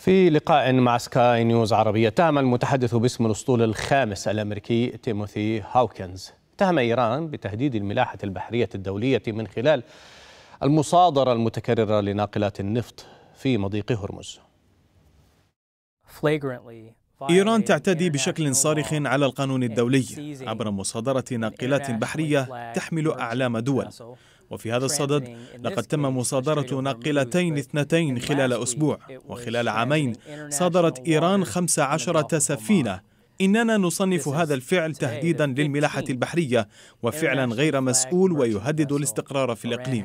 في لقاء مع سكاي نيوز عربية اتهم المتحدث باسم الأسطول الخامس الأمريكي تيموثي هاوكنز اتهم إيران بتهديد الملاحة البحرية الدولية من خلال المصادرة المتكررة لناقلات النفط في مضيق هرمز إيران تعتدي بشكل صارخ على القانون الدولي عبر مصادرة ناقلات بحرية تحمل أعلام دول وفي هذا الصدد لقد تم مصادرة ناقلتين اثنتين خلال أسبوع وخلال عامين صادرت إيران 15 سفينة إننا نصنف هذا الفعل تهديدا للملاحة البحرية وفعلا غير مسؤول ويهدد الاستقرار في الإقليم